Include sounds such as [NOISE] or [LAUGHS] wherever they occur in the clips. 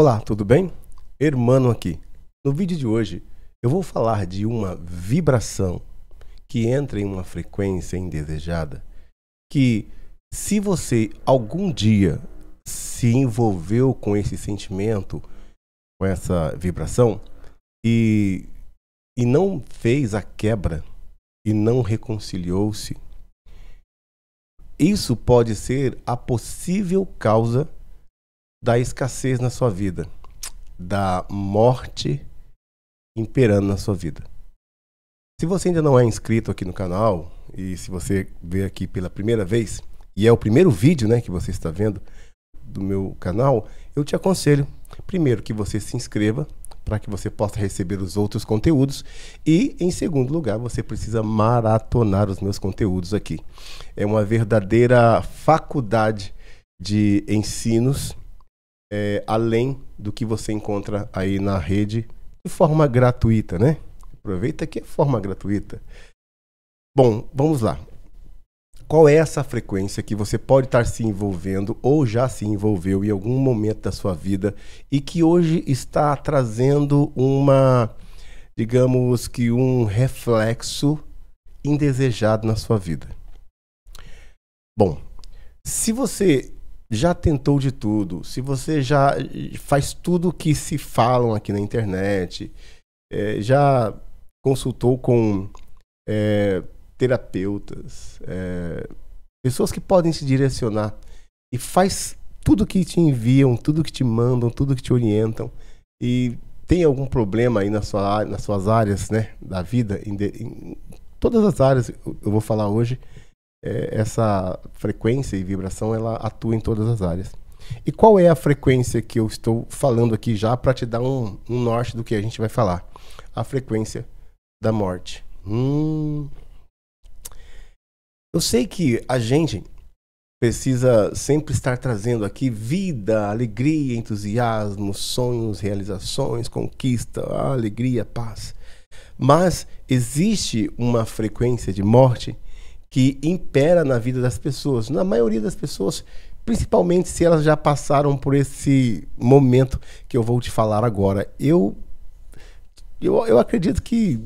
Olá, tudo bem? Hermano aqui. No vídeo de hoje eu vou falar de uma vibração que entra em uma frequência indesejada que se você algum dia se envolveu com esse sentimento, com essa vibração e, e não fez a quebra e não reconciliou-se, isso pode ser a possível causa da escassez na sua vida, da morte imperando na sua vida. Se você ainda não é inscrito aqui no canal e se você veio aqui pela primeira vez e é o primeiro vídeo, né, que você está vendo do meu canal, eu te aconselho primeiro que você se inscreva para que você possa receber os outros conteúdos e em segundo lugar, você precisa maratonar os meus conteúdos aqui. É uma verdadeira faculdade de ensinos é, além do que você encontra aí na rede de forma gratuita, né? Aproveita que é forma gratuita. Bom, vamos lá. Qual é essa frequência que você pode estar se envolvendo ou já se envolveu em algum momento da sua vida e que hoje está trazendo uma, digamos que um reflexo indesejado na sua vida? Bom, se você já tentou de tudo, se você já eh, faz tudo que se falam aqui na internet, é, já consultou com é, terapeutas, é, pessoas que podem se direcionar e faz tudo que te enviam, tudo que te mandam, tudo que te orientam e tem algum problema aí na sua, nas suas áreas né, da vida, em, em todas as áreas eu vou falar hoje, é, essa frequência e vibração ela atua em todas as áreas. E qual é a frequência que eu estou falando aqui já para te dar um, um, norte do que a gente vai falar? A frequência da morte. Hum. Eu sei que a gente precisa sempre estar trazendo aqui vida, alegria, entusiasmo, sonhos, realizações, conquista, alegria, paz. Mas existe uma frequência de morte que impera na vida das pessoas, na maioria das pessoas, principalmente se elas já passaram por esse momento que eu vou te falar agora. Eu eu, eu acredito que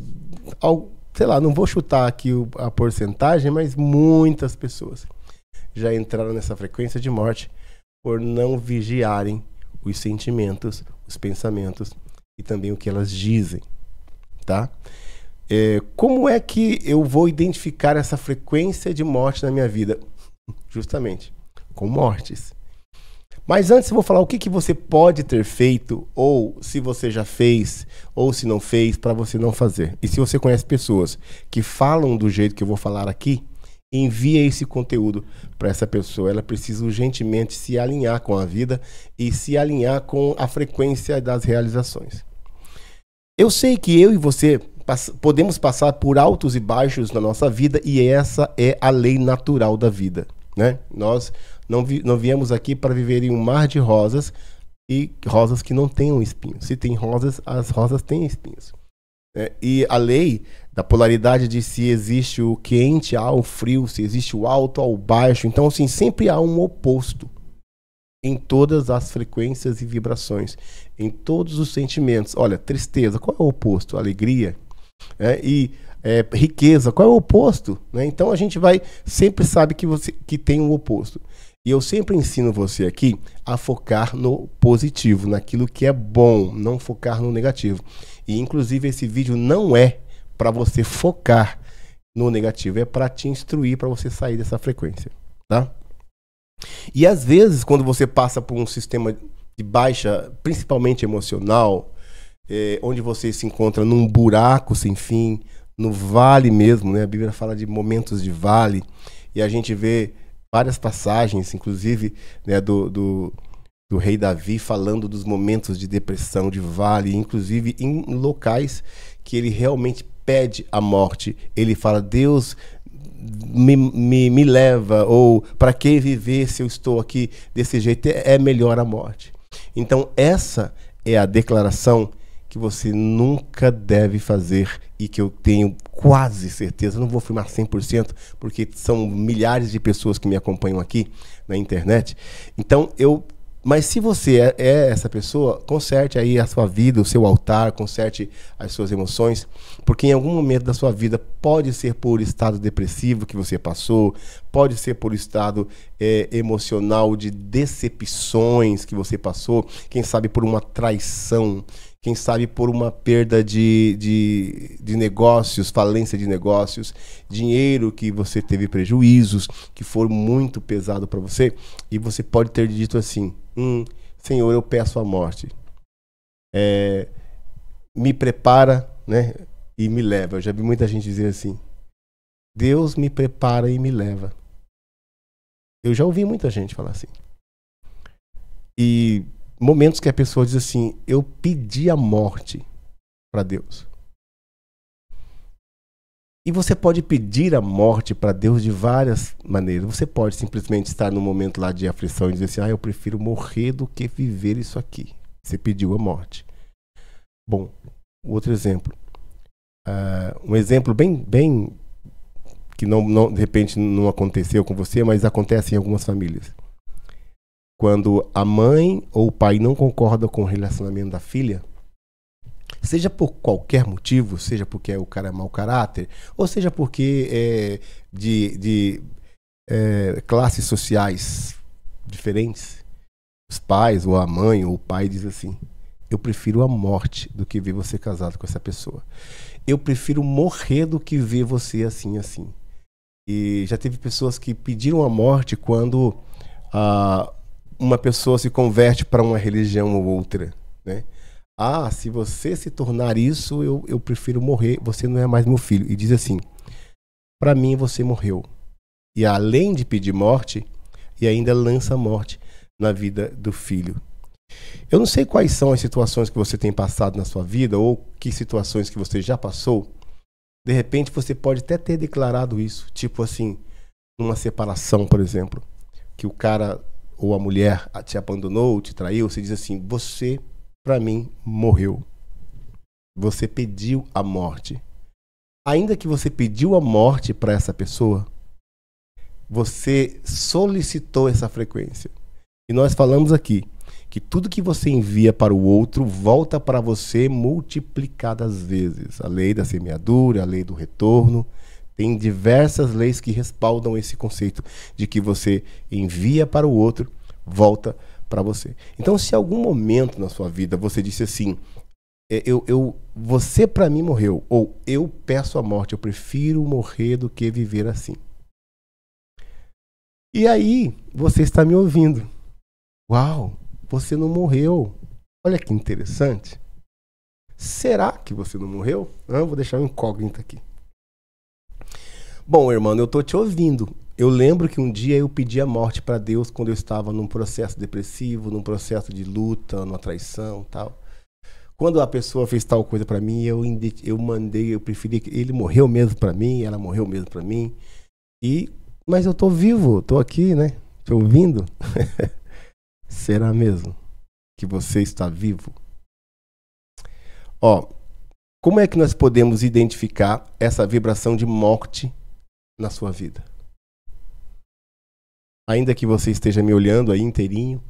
sei lá, não vou chutar aqui a porcentagem, mas muitas pessoas já entraram nessa frequência de morte por não vigiarem os sentimentos, os pensamentos e também o que elas dizem, tá? É, como é que eu vou identificar essa frequência de morte na minha vida? [LAUGHS] Justamente com mortes. Mas antes eu vou falar o que, que você pode ter feito, ou se você já fez, ou se não fez, para você não fazer. E se você conhece pessoas que falam do jeito que eu vou falar aqui, envia esse conteúdo para essa pessoa. Ela precisa urgentemente se alinhar com a vida e se alinhar com a frequência das realizações. Eu sei que eu e você pass podemos passar por altos e baixos na nossa vida e essa é a lei natural da vida. Né? Nós não, vi não viemos aqui para viver em um mar de rosas e rosas que não tenham espinhos. Se tem rosas, as rosas têm espinhos. Né? e a lei da polaridade de se existe o quente ao frio, se existe o alto ao baixo. Então, assim, sempre há um oposto em todas as frequências e vibrações, em todos os sentimentos. Olha, tristeza, qual é o oposto? Alegria? Né, e é, riqueza, qual é o oposto? Né? Então a gente vai sempre sabe que você que tem um oposto. E eu sempre ensino você aqui a focar no positivo, naquilo que é bom, não focar no negativo. E inclusive esse vídeo não é para você focar no negativo, é para te instruir para você sair dessa frequência, tá? E às vezes quando você passa por um sistema de baixa, principalmente emocional, é, onde você se encontra num buraco sem fim, no vale mesmo, né? A Bíblia fala de momentos de vale e a gente vê várias passagens, inclusive né, do, do, do rei Davi falando dos momentos de depressão, de vale, inclusive em locais que ele realmente pede a morte. Ele fala: Deus, me, me, me, leva, ou para que viver se eu estou aqui desse jeito? É, é melhor a morte. Então, essa é a declaração que você nunca deve fazer e que eu tenho quase certeza, não vou afirmar 100%, porque são milhares de pessoas que me acompanham aqui na internet. Então, eu mas se você é, é, essa pessoa, conserte aí a sua vida, o seu altar, conserte as suas emoções, porque em algum momento da sua vida pode ser por estado depressivo que você passou, pode ser por estado é, emocional de decepções que você passou, quem sabe por uma traição, quem sabe por uma perda de, de, de, negócios, falência de negócios, dinheiro que você teve prejuízos, que for muito pesado para você, e você pode ter dito assim: hum, Senhor, eu peço a morte, é, me prepara né, e me leva. Eu já vi muita gente dizer assim: Deus me prepara e me leva. Eu já ouvi muita gente falar assim. E momentos que a pessoa diz assim: Eu pedi a morte para Deus. E você pode pedir a morte para Deus de várias maneiras. Você pode simplesmente estar num momento lá de aflição e dizer assim: Ah, eu prefiro morrer do que viver isso aqui. Você pediu a morte. Bom, outro exemplo. Uh, um exemplo bem, bem que não, não, de repente não aconteceu com você, mas acontece em algumas famílias quando a mãe ou o pai não concorda com o relacionamento da filha, seja por qualquer motivo, seja porque o cara é mau caráter, ou seja porque é de, de é, classes sociais diferentes, os pais ou a mãe ou o pai diz assim: eu prefiro a morte do que ver você casado com essa pessoa. Eu prefiro morrer do que ver você assim assim. E já teve pessoas que pediram a morte quando a uma pessoa se converte para uma religião ou outra, né? Ah, se você se tornar isso, eu, eu prefiro morrer, você não é mais meu filho. E diz assim: para mim você morreu. E além de pedir morte, e ainda lança morte na vida do filho. Eu não sei quais são as situações que você tem passado na sua vida ou que situações que você já passou. De repente você pode até ter declarado isso, tipo assim, numa separação, por exemplo, que o cara ou a mulher te abandonou, te traiu, você diz assim: você, para mim, morreu. Você pediu a morte. Ainda que você pediu a morte para essa pessoa, você solicitou essa frequência. E nós falamos aqui que tudo que você envia para o outro volta para você multiplicadas vezes. A lei da semeadura, a lei do retorno. Tem diversas leis que respaldam esse conceito de que você envia para o outro, volta para você. Então, se algum momento na sua vida você disse assim, é, eu, eu você para mim morreu, ou eu peço a morte, eu prefiro morrer do que viver assim. E aí, você está me ouvindo. Uau, você não morreu. Olha que interessante. Será que você não morreu? Ah, vou deixar um incógnito aqui. Bom, irmão, eu tô te ouvindo. Eu lembro que um dia eu pedi a morte para Deus quando eu estava num processo depressivo, num processo de luta, numa traição, tal. Quando a pessoa fez tal coisa para mim, eu eu mandei, eu preferi que ele morreu mesmo para mim, ela morreu mesmo para mim. E mas eu tô vivo, tô aqui, né? Te ouvindo. [LAUGHS] Será mesmo que você está vivo? Ó, como é que nós podemos identificar essa vibração de morte na sua vida. Ainda que você esteja me olhando aí inteirinho,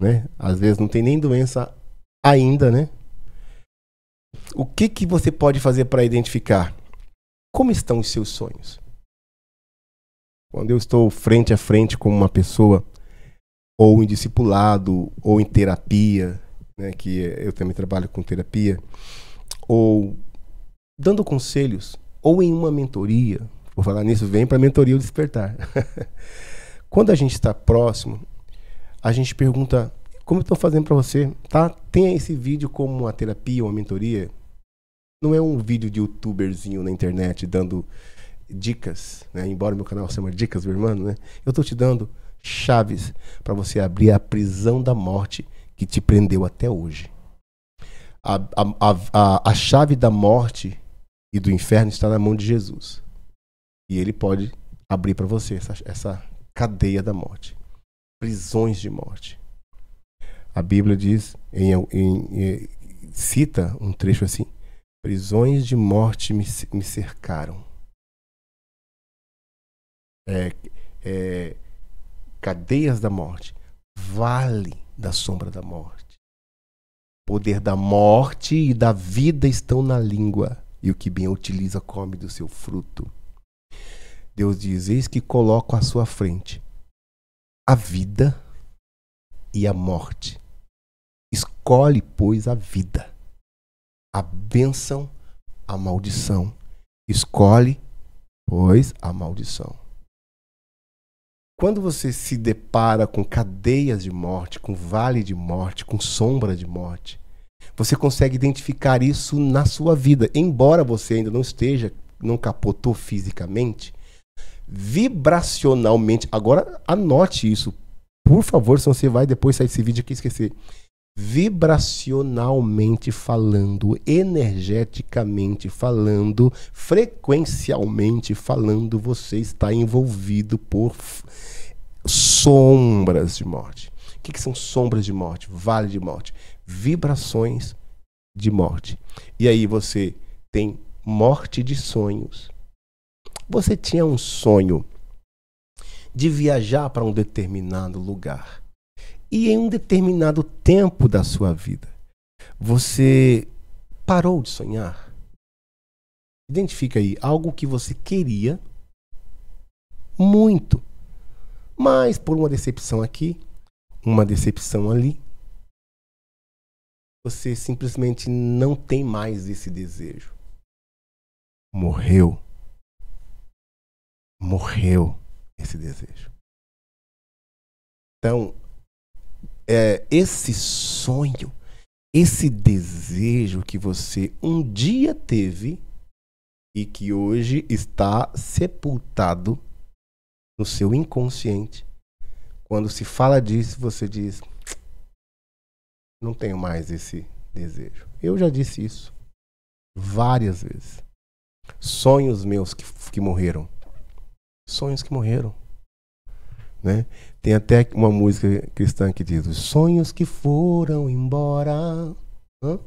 né? Às vezes não tem nem doença ainda, né? O que que você pode fazer para identificar como estão os seus sonhos? Quando eu estou frente a frente com uma pessoa ou em discipulado ou em terapia, né, que eu também trabalho com terapia, ou dando conselhos ou em uma mentoria, Vou falar nisso, vem para a mentoria o despertar. [LAUGHS] Quando a gente está próximo, a gente pergunta: como eu estou fazendo para você? Tá? Tenha esse vídeo como uma terapia, uma mentoria. Não é um vídeo de youtuberzinho na internet dando dicas, né? embora meu canal seja Dicas, meu irmão, né? eu estou te dando chaves para você abrir a prisão da morte que te prendeu até hoje. a, a, a, a chave da morte e do inferno está na mão de Jesus. E ele pode abrir para você essa, essa cadeia da morte, prisões de morte. A Bíblia diz, em, em, cita um trecho assim: prisões de morte me, me cercaram. É, é, cadeias da morte, vale da sombra da morte. Poder da morte e da vida estão na língua, e o que bem utiliza come do seu fruto. Deus diz: Eis que coloco à sua frente a vida e a morte. Escolhe, pois, a vida, a bênção, a maldição. Escolhe, pois, a maldição. Quando você se depara com cadeias de morte, com vale de morte, com sombra de morte, você consegue identificar isso na sua vida, embora você ainda não esteja, não capotou fisicamente, vibracionalmente. Agora anote isso, por favor, senão você vai depois sair desse vídeo aqui e esquecer. Vibracionalmente falando, energeticamente falando, frequencialmente falando, você está envolvido por sombras de morte. O que, que são sombras de morte? Vale de morte. Vibrações de morte. E aí você tem morte de sonhos, você tinha um sonho de viajar para um determinado lugar. E em um determinado tempo da sua vida, você parou de sonhar. Identifica aí algo que você queria muito, mas por uma decepção aqui, uma decepção ali, você simplesmente não tem mais esse desejo. Morreu morreu esse desejo. Então, é, esse sonho, esse desejo que você um dia teve e que hoje está sepultado no seu inconsciente, quando se fala disso, você diz: não tenho mais esse desejo. Eu já disse isso várias vezes. Sonhos meus que, que morreram sonhos que morreram. Né? Tem até uma música cristã que diz: Os sonhos que foram embora. Hã?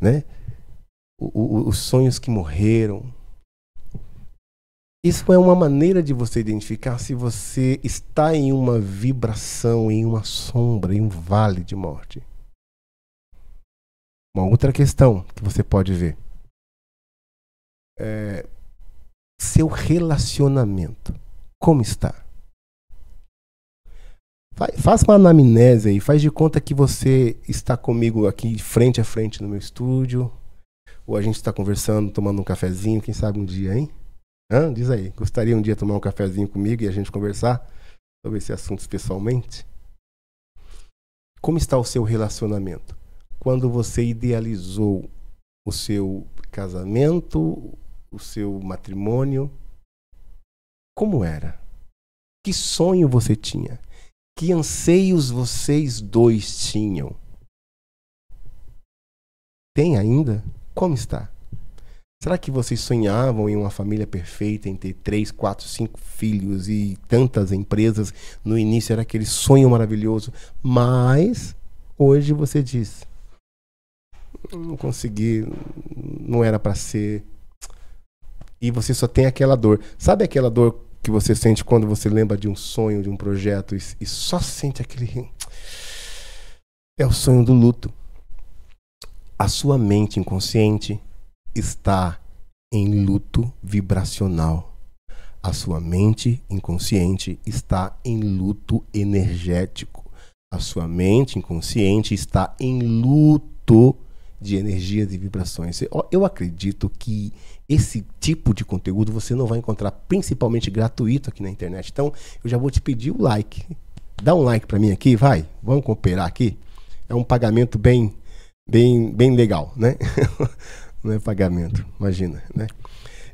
Né? O, o, os sonhos que morreram. Isso é uma maneira de você identificar se você está em uma vibração, em uma sombra, em um vale de morte. Uma outra questão que você pode ver. É, seu relacionamento. Como está? Faz uma anamnese aí, faz de conta que você está comigo aqui frente a frente no meu estúdio, ou a gente está conversando, tomando um cafezinho, quem sabe um dia, hein? Hã? Diz aí, gostaria um dia tomar um cafezinho comigo e a gente conversar sobre esse assunto pessoalmente? Como está o seu relacionamento? Quando você idealizou o seu casamento, o seu matrimônio? Como era? Que sonho você tinha? Que anseios vocês dois tinham? Tem ainda? Como está? Será que vocês sonhavam em uma família perfeita, em ter três, quatro, cinco filhos e tantas empresas? No início era aquele sonho maravilhoso, mas hoje você diz: hum, não consegui, não era para ser, e você só tem aquela dor. Sabe aquela dor que você sente quando você lembra de um sonho, de um projeto e, e só sente aquele. É o sonho do luto. A sua mente inconsciente está em luto vibracional. A sua mente inconsciente está em luto energético. A sua mente inconsciente está em luto de energias e vibrações. Eu acredito que esse tipo de conteúdo você não vai encontrar, principalmente gratuito aqui na internet. Então, eu já vou te pedir o like. Dá um like para mim aqui, vai. Vamos cooperar aqui. É um pagamento bem, bem, bem legal, né? [LAUGHS] não é pagamento, imagina, né?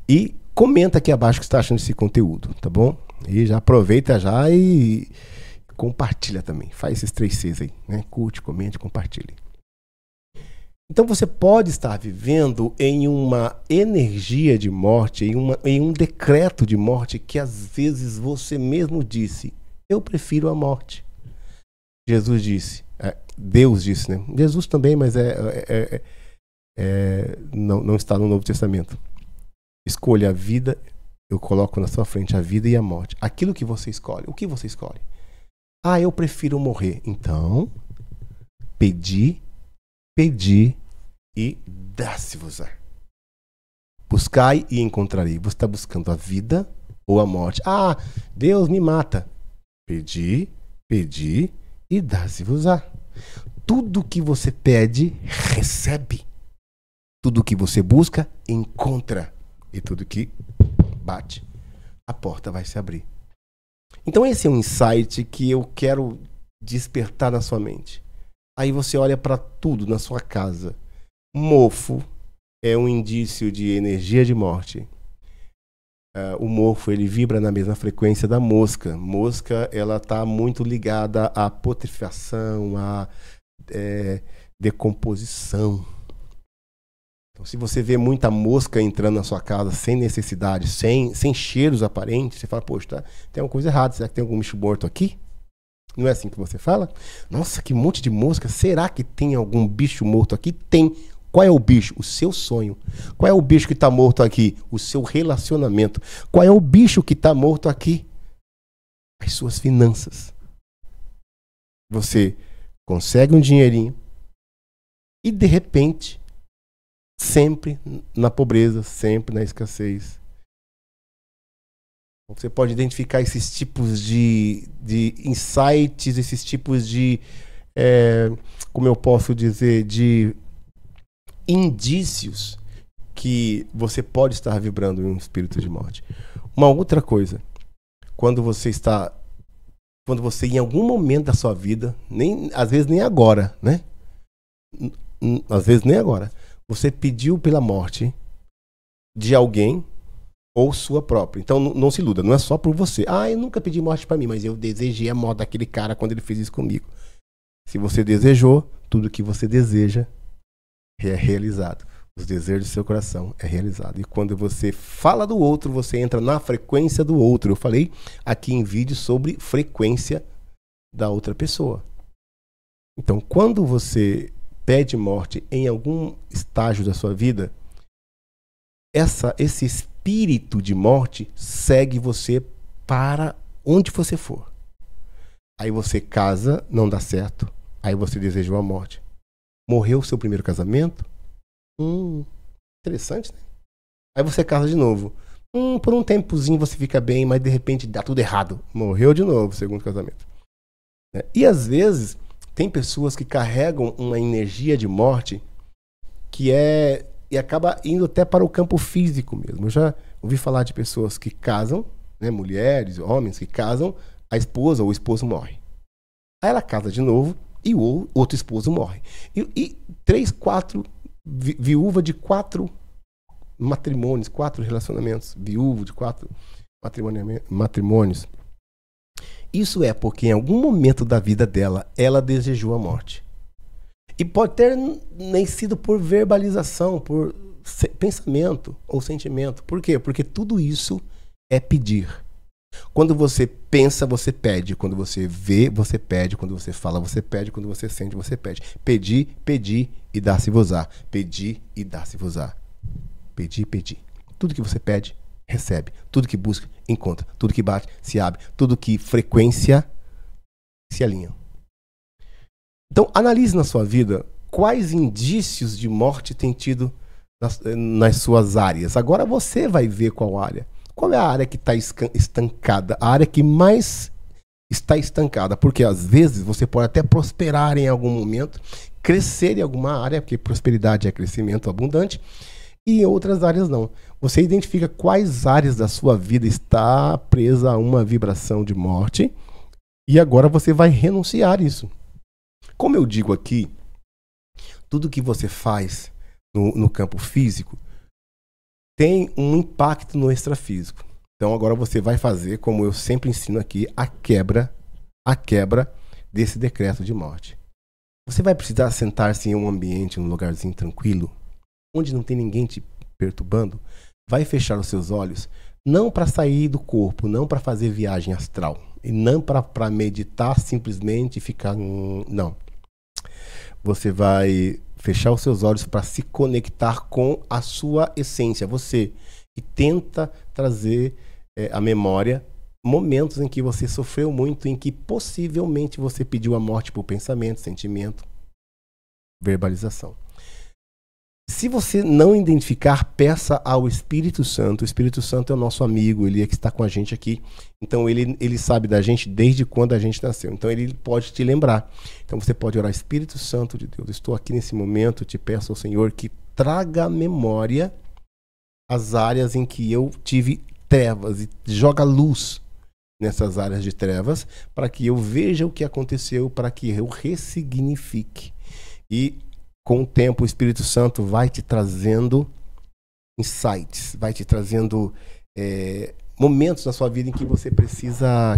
E comenta aqui abaixo o que você está achando desse conteúdo, tá bom? E já aproveita já e compartilha também. Faz esses três Cs aí, né? Curte, comente, compartilhe. Então você pode estar vivendo em uma energia de morte, em, uma, em um decreto de morte que às vezes você mesmo disse: Eu prefiro a morte. Jesus disse, é, Deus disse, né? Jesus também, mas é, é, é, é não, não está no Novo Testamento. Escolha a vida, eu coloco na sua frente a vida e a morte. Aquilo que você escolhe, o que você escolhe? Ah, eu prefiro morrer. Então, pedir, pedir e dá se vos á Buscai e encontrarei. Você está buscando a vida ou a morte? Ah, Deus me mata. Pedi, pedi e dá se vos á Tudo que você pede, recebe. Tudo que você busca, encontra. E tudo que bate, a porta vai se abrir. Então, esse é um insight que eu quero despertar na sua mente. Aí você olha para tudo na sua casa Mofo é um indício de energia de morte. Uh, o mofo ele vibra na mesma frequência da mosca. Mosca ela está muito ligada à putrefação, à é, decomposição. Então, se você vê muita mosca entrando na sua casa sem necessidade, sem, sem cheiros aparentes, você fala: Poxa, tá, tem alguma coisa errada. Será que tem algum bicho morto aqui? Não é assim que você fala? Nossa, que monte de mosca. Será que tem algum bicho morto aqui? Tem qual é o bicho? O seu sonho. Qual é o bicho que está morto aqui? O seu relacionamento. Qual é o bicho que está morto aqui? As suas finanças. Você consegue um dinheirinho e de repente, sempre na pobreza, sempre na escassez. Você pode identificar esses tipos de, de insights, esses tipos de. É, como eu posso dizer? De indícios que você pode estar vibrando em um espírito de morte. Uma outra coisa, quando você está quando você em algum momento da sua vida, nem às vezes nem agora, né? Às vezes nem agora, você pediu pela morte de alguém ou sua própria. Então não se iluda, não é só por você. Ah, eu nunca pedi morte para mim, mas eu desejei a morte daquele cara quando ele fez isso comigo. Se você desejou, tudo que você deseja é realizado. Os desejos do seu coração é realizado. E quando você fala do outro, você entra na frequência do outro. Eu falei aqui em vídeo sobre frequência da outra pessoa. Então, quando você pede morte em algum estágio da sua vida, essa, esse espírito de morte segue você para onde você for. Aí você casa, não dá certo. Aí você deseja uma morte morreu o seu primeiro casamento? Hum, interessante, né? Aí você casa de novo. Hum, por um tempozinho você fica bem, mas de repente dá tudo errado. Morreu de novo, segundo casamento. Né? E às vezes tem pessoas que carregam uma energia de morte que é e acaba indo até para o campo físico mesmo. Eu já ouvi falar de pessoas que casam, né, mulheres, homens que casam, a esposa ou o esposo morre. Aí ela casa de novo, e o outro esposo morre. E, e três, quatro, vi, viúva de quatro matrimônios, quatro relacionamentos, viúvo de quatro matrimônios. Isso é porque em algum momento da vida dela, ela desejou a morte. E pode ter nem sido por verbalização, por pensamento ou sentimento. Por quê? Porque tudo isso é pedir. Quando você pensa, você pede. Quando você vê, você pede. Quando você fala, você pede. Quando você sente, você pede. Pedir, pedir e dar-se-vos-á. Pedir e dar-se-vos-á. Pedir, pedir. Tudo que você pede, recebe. Tudo que busca, encontra. Tudo que bate, se abre. Tudo que frequência, se alinha. Então, analise na sua vida quais indícios de morte tem tido nas, eh, nas suas áreas. Agora você vai ver qual área. Qual é a área que está estancada? A área que mais está estancada, porque às vezes você pode até prosperar em algum momento, crescer em alguma área, porque prosperidade é crescimento abundante, e em outras áreas não. Você identifica quais áreas da sua vida está presa a uma vibração de morte, e agora você vai renunciar isso. Como eu digo aqui, tudo que você faz no, no campo físico tem um impacto no extrafísico. Então agora você vai fazer, como eu sempre ensino aqui, a quebra, a quebra desse decreto de morte. Você vai precisar sentar-se em um ambiente, um lugarzinho tranquilo, onde não tem ninguém te perturbando. Vai fechar os seus olhos, não para sair do corpo, não para fazer viagem astral, e não para meditar simplesmente e ficar. Não. Você vai fechar os seus olhos para se conectar com a sua essência, você. E tenta trazer é, eh, a memória momentos em que você sofreu muito, em que possivelmente você pediu a morte por pensamento, sentimento, verbalização. Se você não identificar, peça ao Espírito Santo. O Espírito Santo é o nosso amigo, ele é que está com a gente aqui. Então ele, ele sabe da gente desde quando a gente nasceu. Então ele pode te lembrar. Então você pode orar, Espírito Santo de Deus, estou aqui nesse momento, te peço ao Senhor que traga à memória as áreas em que eu tive trevas e joga luz nessas áreas de trevas para que eu veja o que aconteceu, para que eu ressignifique. E com o tempo, o Espírito Santo vai te trazendo insights, vai te trazendo é, momentos na sua vida em que você precisa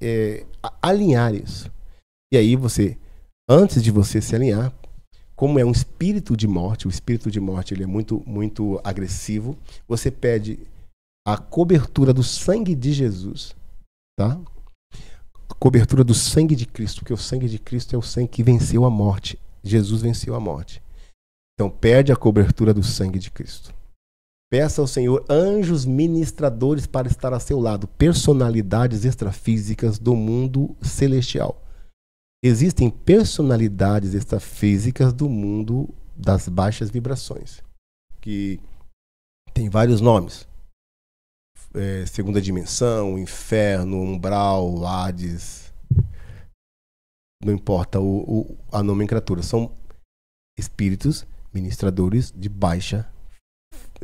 é, alinhar isso. E aí você, antes de você se alinhar, como é um espírito de morte, o espírito de morte ele é muito muito agressivo, você pede a cobertura do sangue de Jesus, tá? A cobertura do sangue de Cristo, porque o sangue de Cristo é o sangue que venceu a morte. Jesus venceu a morte. Então, perde a cobertura do sangue de Cristo. Peça ao Senhor anjos ministradores para estar a seu lado, personalidades extrafísicas do mundo celestial. Existem personalidades extrafísicas do mundo das baixas vibrações, que tem vários nomes. É, segunda dimensão, inferno, umbral, Hades, não importa o, o, a nomenclatura, são espíritos ministradores de baixa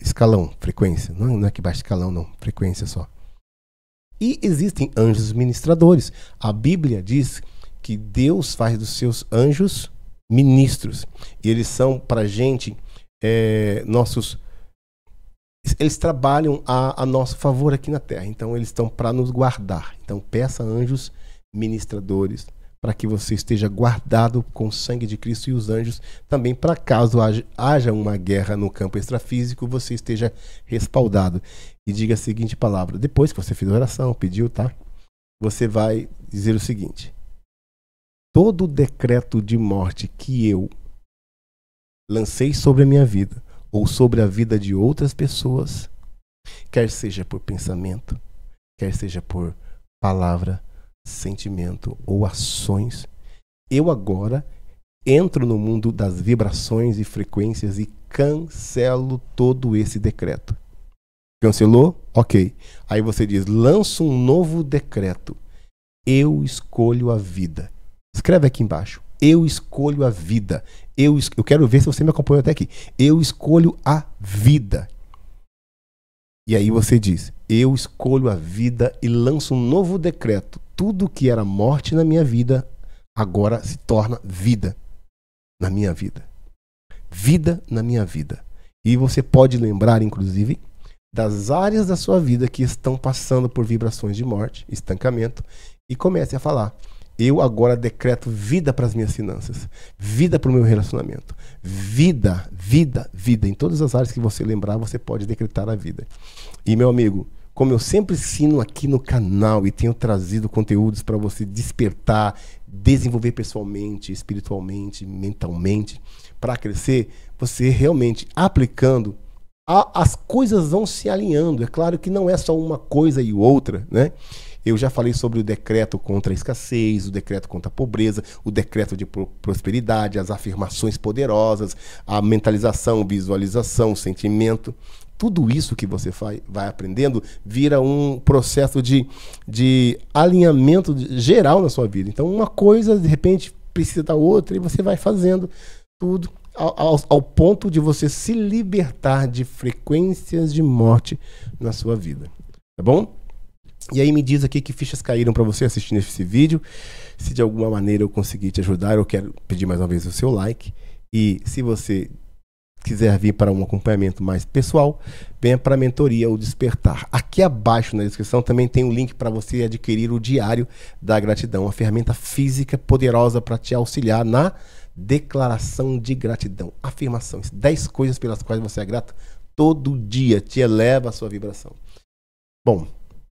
escalão, frequência. Não, é, não é que baixa escalão, não, frequência só. E existem anjos ministradores. A Bíblia diz que Deus faz dos seus anjos ministros. E eles são para a gente é, nossos. Eles trabalham a, a nosso favor aqui na terra. Então, eles estão para nos guardar. Então, peça anjos ministradores para que você esteja guardado com o sangue de Cristo e os anjos, também para caso haja uma guerra no campo extrafísico, você esteja respaldado. E diga a seguinte palavra: depois que você fez a oração, pediu, tá? Você vai dizer o seguinte: todo decreto de morte que eu lancei sobre a minha vida ou sobre a vida de outras pessoas, quer seja por pensamento, quer seja por palavra, sentimento ou ações, eu agora entro no mundo das vibrações e frequências e cancelo todo esse decreto. Cancelou? Ok. Aí você diz: lança um novo decreto. Eu escolho a vida. Escreve aqui embaixo. Eu escolho a vida. Eu, es... eu quero ver se você me acompanhou até aqui. Eu escolho a vida. E aí você diz: Eu escolho a vida e lanço um novo decreto tudo que era morte na minha vida agora se torna vida na minha vida. Vida na minha vida. E você pode lembrar, inclusive, das áreas da sua vida que estão passando por vibrações de morte, estancamento, e comece a falar. Eu agora decreto vida para as minhas finanças, vida para o meu relacionamento, vida, vida, vida. Em todas as áreas que você lembrar, você pode decretar a vida. E meu amigo, como eu sempre ensino aqui no canal e tenho trazido conteúdos para você despertar, desenvolver pessoalmente, espiritualmente, mentalmente, para crescer, você realmente aplicando, a, as coisas vão se alinhando. É claro que não é só uma coisa e outra, né? Eu já falei sobre o decreto contra a escassez, o decreto contra a pobreza, o decreto de prosperidade, as afirmações poderosas, a mentalização, visualização, sentimento tudo isso que você vai, vai aprendendo vira um processo de, de alinhamento geral na sua vida. Então, uma coisa, de repente, precisa da outra e você vai fazendo tudo ao, ao ponto de você se libertar de frequências de morte na sua vida. Tá bom? E aí me diz aqui que fichas caíram para você assistindo esse vídeo. Se de alguma maneira eu conseguir te ajudar, eu quero pedir mais uma vez o seu like. E se você quiser vir para um acompanhamento mais pessoal, venha para a mentoria ou despertar. Aqui abaixo na descrição também tem um link para você adquirir o Diário da Gratidão, uma ferramenta física poderosa para te auxiliar na declaração de gratidão, afirmações, 10 coisas pelas quais você é grato todo dia, te eleva a sua vibração. Bom,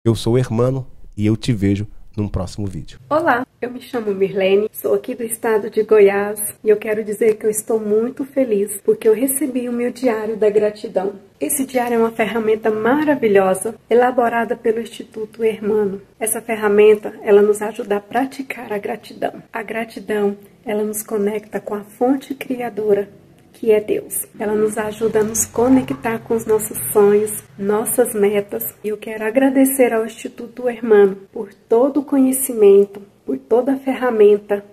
eu sou o Hermano e eu te vejo num próximo vídeo. Olá, eu me chamo Mirlene, sou aqui do estado de Goiás e eu quero dizer que eu estou muito feliz porque eu recebi o meu diário da gratidão. Esse diário é uma ferramenta maravilhosa elaborada pelo Instituto Hermano. Essa ferramenta, ela nos ajuda a praticar a gratidão. A gratidão, ela nos conecta com a fonte criadora que é Deus. Ela nos ajuda a nos conectar com os nossos sonhos, nossas metas. E eu quero agradecer ao Instituto Hermano por todo o conhecimento, por toda a ferramenta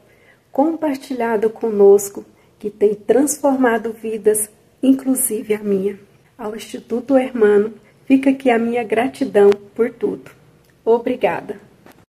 compartilhada conosco que tem transformado vidas, inclusive a minha. Ao Instituto Hermano, fica aqui a minha gratidão por tudo. Obrigada.